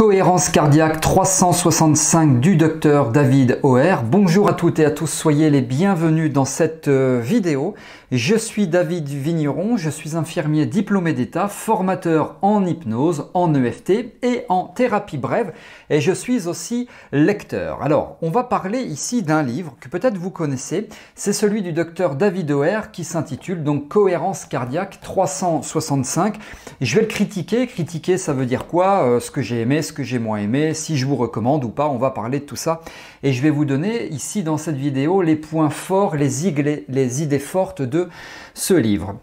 Cohérence cardiaque 365 du docteur David Oer. Bonjour à toutes et à tous, soyez les bienvenus dans cette euh, vidéo. Je suis David Vigneron, je suis infirmier diplômé d'État, formateur en hypnose, en EFT et en thérapie brève et je suis aussi lecteur. Alors, on va parler ici d'un livre que peut-être vous connaissez, c'est celui du docteur David Oer qui s'intitule donc Cohérence cardiaque 365. Je vais le critiquer, critiquer ça veut dire quoi, euh, ce que j'ai aimé, ce que j'ai moins aimé, si je vous recommande ou pas, on va parler de tout ça. Et je vais vous donner ici dans cette vidéo les points forts, les, les idées fortes de ce livre.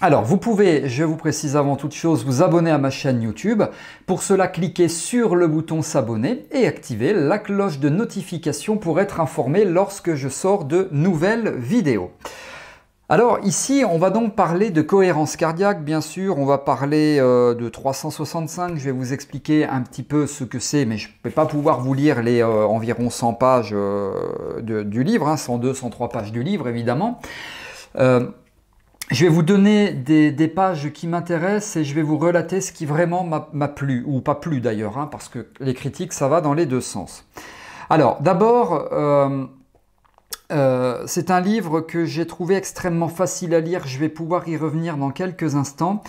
Alors, vous pouvez, je vous précise avant toute chose, vous abonner à ma chaîne YouTube. Pour cela, cliquez sur le bouton s'abonner et activez la cloche de notification pour être informé lorsque je sors de nouvelles vidéos. Alors ici, on va donc parler de cohérence cardiaque, bien sûr, on va parler euh, de 365, je vais vous expliquer un petit peu ce que c'est, mais je ne vais pas pouvoir vous lire les euh, environ 100 pages euh, du livre, 102, hein. 103 pages du livre, évidemment. je vais vous donner des, pages qui m'intéressent et je vais vous relater ce qui vraiment m'a plu, ou pas plu d'ailleurs, hein, parce que les critiques, ça va dans les deux sens. Alors, d'abord... Euh, c'est un livre que j'ai trouvé extrêmement facile à lire, je vais pouvoir y revenir dans quelques instants.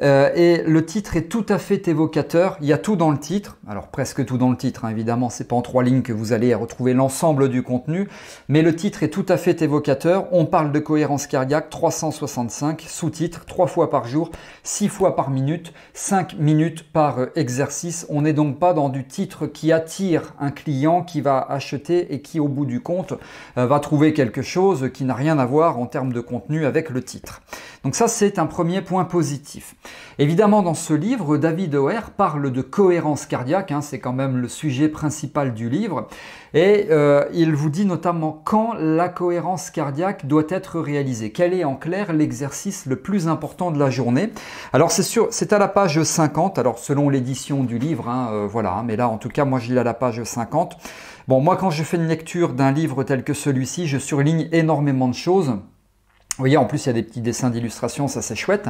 Euh, et le titre est tout à fait évocateur. Il y a tout dans le titre. Alors presque tout dans le titre, hein, évidemment, c'est pas en trois lignes que vous allez retrouver l'ensemble du contenu. Mais le titre est tout à fait évocateur. On parle de cohérence cardiaque 365, sous-titre, trois fois par jour, six fois par minute, cinq minutes par euh, exercice. On n'est donc pas dans du titre qui attire un client qui va acheter et qui, au bout du compte, euh, va trouver quelque chose qui n'a rien à voir en termes de contenu avec le titre. Donc ça, c'est un premier point positif. Évidemment, dans ce livre, David O'Hare parle de cohérence cardiaque, hein, c'est quand même le sujet principal du livre, et euh, il vous dit notamment quand la cohérence cardiaque doit être réalisée, quel est en clair l'exercice le plus important de la journée. Alors c'est sur, c'est à la page 50, alors selon l'édition du livre, hein, euh, voilà, hein, mais là en tout cas, moi je lis à la page 50. Bon, moi quand je fais une lecture d'un livre tel que celui-ci, je surligne énormément de choses voyez, en plus, il y a des petits dessins d'illustration, ça c'est chouette.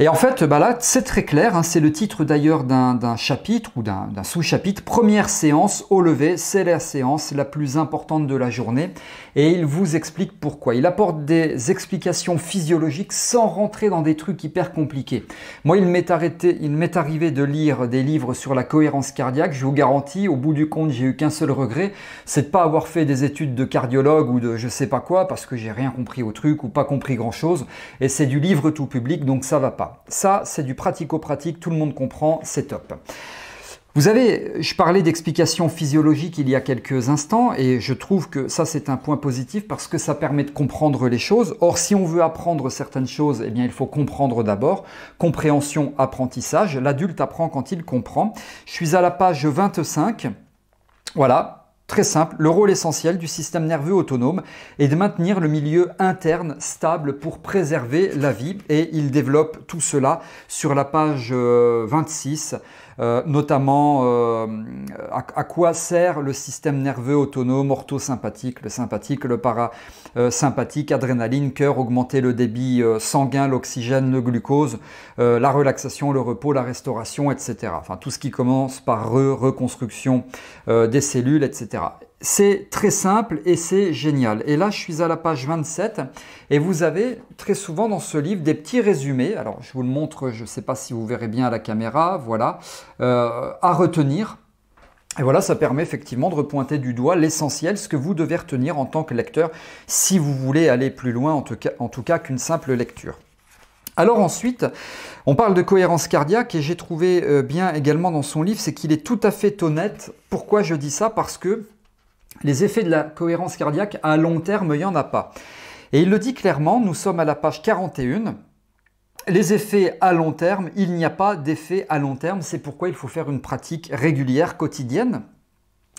Et en fait, bah là, c'est très clair. Hein, c'est le titre d'ailleurs d'un chapitre ou d'un sous-chapitre. Première séance au lever, c'est la séance la plus importante de la journée. Et il vous explique pourquoi. Il apporte des explications physiologiques sans rentrer dans des trucs hyper compliqués. Moi, il m'est arrivé de lire des livres sur la cohérence cardiaque. Je vous garantis, au bout du compte, j'ai eu qu'un seul regret, c'est de ne pas avoir fait des études de cardiologue ou de je sais pas quoi parce que j'ai rien compris au truc ou pas compris grand-chose, et c'est du livre tout public, donc ça va pas. Ça, c'est du pratico-pratique, tout le monde comprend, c'est top. Vous avez, je parlais d'explications physiologiques il y a quelques instants, et je trouve que ça c'est un point positif parce que ça permet de comprendre les choses. Or, si on veut apprendre certaines choses, eh bien il faut comprendre d'abord. Compréhension, apprentissage. L'adulte apprend quand il comprend. Je suis à la page 25. Voilà, Très simple, le rôle essentiel du système nerveux autonome est de maintenir le milieu interne stable pour préserver la vie et il développe tout cela sur la page 26 euh, euh, notamment euh, à, quoi sert le système nerveux autonome orthosympathique, le sympathique, le parasympathique, euh, adrénaline, cœur, augmenter le débit sanguin, l'oxygène, le glucose, la relaxation, le repos, la restauration, etc. Enfin, tout ce qui commence par reconstruction des cellules, etc. C'est très simple et c'est génial. Et là, je suis à la page 27 et vous avez très souvent dans ce livre des petits résumés. Alors, je vous le montre, je ne sais pas si vous verrez bien à la caméra, voilà, euh, à retenir. Et voilà, ça permet effectivement de repointer du doigt l'essentiel, ce que vous devez retenir en tant que lecteur, si vous voulez aller plus loin, en tout cas qu'une simple lecture. Alors ensuite, on parle de cohérence cardiaque et j'ai trouvé euh, bien également dans son livre, c'est qu'il est tout à fait honnête. Pourquoi je dis ça Parce que les effets de la cohérence cardiaque à long terme, il n'y en a pas. Et il le dit clairement, nous sommes à la page 41. Les effets à long terme, il n'y a pas d'effet à long terme, c'est pourquoi il faut faire une pratique régulière, quotidienne.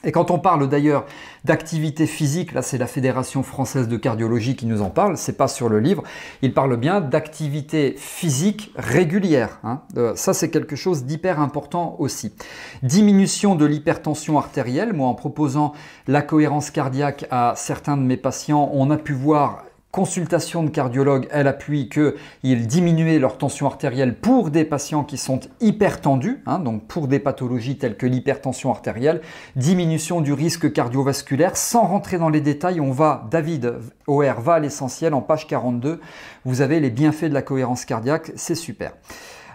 Et quand on parle d'ailleurs d'activité physique, là c'est la Fédération française de cardiologie qui nous en parle, c'est pas sur le livre, il parle bien d'activité physique régulière. Hein. Euh, ça c'est quelque chose d'hyper important aussi. Diminution de l'hypertension artérielle, moi en proposant la cohérence cardiaque à certains de mes patients, on a pu voir consultation de cardiologue, elle appuie qu'ils diminuaient leur tension artérielle pour des patients qui sont hypertendus, hein, donc pour des pathologies telles que l'hypertension artérielle, diminution du risque cardiovasculaire. Sans rentrer dans les détails, on va, David OR va à l'essentiel en page 42. Vous avez les bienfaits de la cohérence cardiaque, c'est super.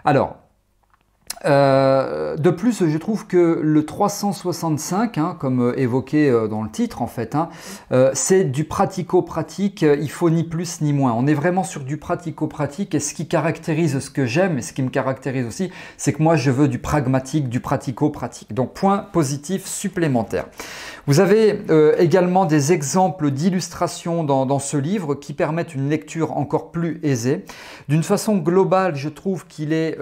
Alors, euh, de plus, je trouve que le 365, hein, comme euh, évoqué euh, dans le titre en fait, hein, c'est du pratico-pratique, il faut ni plus ni moins. On est vraiment sur du pratico-pratique et ce qui caractérise ce que j'aime et ce qui me caractérise aussi, c'est que moi je veux du pragmatique, du pratico-pratique. Donc point positif supplémentaire. Vous avez également des exemples d'illustrations dans, ce livre qui permettent une lecture encore plus aisée. D'une façon globale, je trouve qu'il est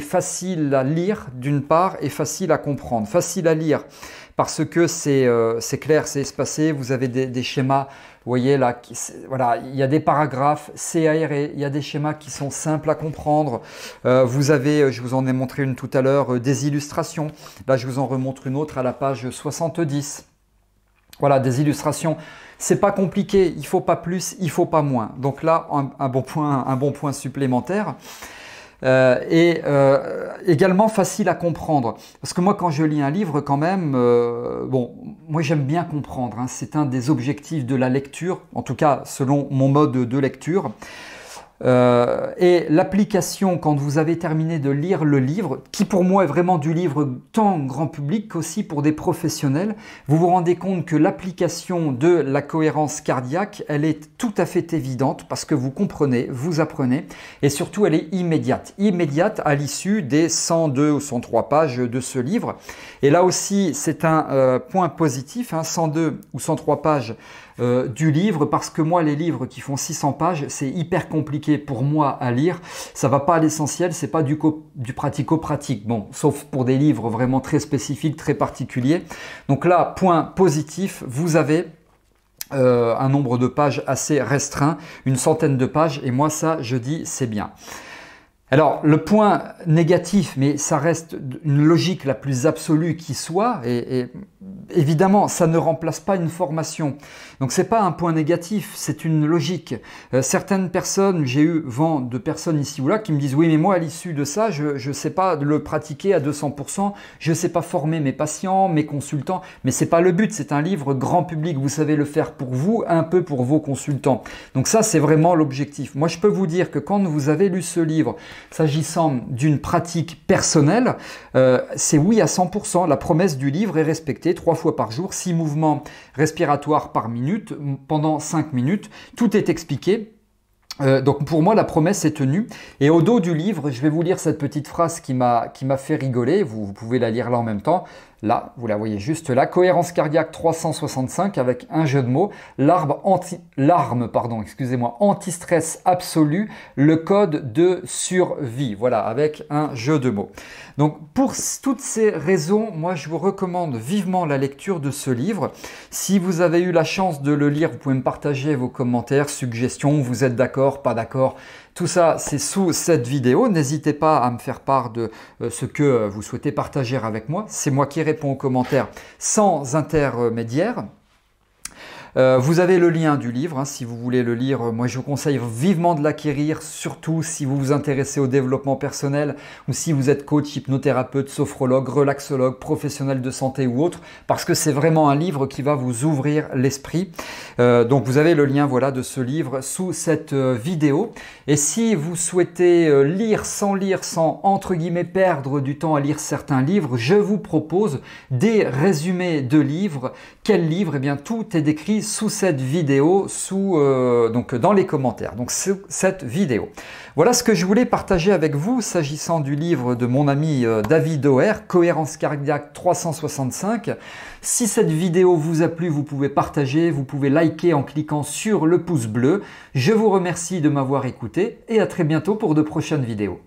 facile à lire d'une part est facile à comprendre. Facile à lire parce que c'est euh, clair, c'est espacé, vous avez des, schémas, vous voyez là, voilà, il y a des paragraphes, c'est aéré, il y a des schémas qui sont simples à comprendre. Euh, vous avez, euh, je vous en ai montré une tout à l'heure, des illustrations. Là, je vous en remontre une autre à la page 70. Voilà, des illustrations. C'est pas compliqué, il faut pas plus, il faut pas moins. Donc là, bon, point, un bon point supplémentaire. Euh, et euh, également facile à comprendre. Parce que moi, quand je lis un livre, quand même, euh, bon, moi j'aime bien comprendre. Hein. c'est un des objectifs de la lecture, en tout cas selon mon mode de lecture. Euh, et l'application, quand vous avez terminé de lire le livre, qui pour moi est vraiment du livre tant grand public qu'aussi pour des professionnels, vous vous rendez compte que l'application de la cohérence cardiaque, elle est tout à fait évidente parce que vous comprenez, vous apprenez, et surtout elle est immédiate. Immédiate à l'issue des 102 ou 103 pages de ce livre. Et là aussi, c'est un euh, point positif, 102 hein, ou 103 pages euh, du livre, parce que moi, les livres qui font 600 pages, c'est hyper compliqué pour moi à lire. Ça va pas à l'essentiel, c'est pas du, du pratico-pratique. Bon, sauf pour des livres vraiment très spécifiques, très particuliers. Donc là, point positif, vous avez euh, un nombre de pages assez restreint, une centaine de pages, et moi ça, je dis, c'est bien. Alors, le point négatif, mais ça reste une logique la plus absolue qui soit, et, évidemment, ça ne remplace pas une formation. Donc, ce n'est pas un point négatif, c'est une logique. Euh, certaines personnes, j'ai eu vent de personnes ici ou là qui me disent Oui, mais moi, à l'issue de ça, je ne sais pas le pratiquer à 200%, je ne sais pas former mes patients, mes consultants, mais ce n'est pas le but, c'est un livre grand public, vous savez le faire pour vous, un peu pour vos consultants. Donc, ça, c'est vraiment l'objectif. Moi, je peux vous dire que quand vous avez lu ce livre, S'agissant d'une pratique personnelle, euh, c'est oui à 100%. La promesse du livre est respectée trois fois par jour, six mouvements respiratoires par minute pendant cinq minutes. Tout est expliqué euh, donc pour moi, la promesse est tenue. Et au dos du livre, je vais vous lire cette petite phrase qui m'a fait rigoler. Vous, pouvez la lire là en même temps. Là, vous la voyez juste là. Cohérence cardiaque 365 avec un jeu de mots. L'arme anti, larme, pardon, excusez-moi, anti-stress absolu. Le code de survie. Voilà, avec un jeu de mots. Donc pour toutes ces raisons, moi je vous recommande vivement la lecture de ce livre. Si vous avez eu la chance de le lire, vous pouvez me partager vos commentaires, suggestions. Vous êtes d'accord pas d'accord. Tout ça, c'est sous cette vidéo. N'hésitez pas à me faire part de euh, ce que vous souhaitez partager avec moi. C'est moi qui réponds aux commentaires sans intermédiaire. Euh, vous avez le lien du livre, hein, si vous voulez le lire. Euh, moi, je vous conseille vivement de l'acquérir, surtout si vous vous intéressez au développement personnel ou si vous êtes coach, hypnothérapeute, sophrologue, relaxologue, professionnel de santé ou autre, parce que c'est vraiment un livre qui va vous ouvrir l'esprit. Euh, donc, vous avez le lien voilà, de ce livre sous cette vidéo. Et si vous souhaitez lire sans lire, sans entre guillemets perdre du temps à lire certains livres, je vous propose des résumés de livres. Quel livre Eh bien, tout est décrit sous cette vidéo, sous, euh, donc dans les commentaires, donc cette vidéo. Voilà ce que je voulais partager avec vous s'agissant du livre de mon ami euh, David Doer, Cohérence cardiaque 365. Si cette vidéo vous a plu, vous pouvez partager, vous pouvez liker en cliquant sur le pouce bleu. Je vous remercie de m'avoir écouté et à très bientôt pour de prochaines vidéos.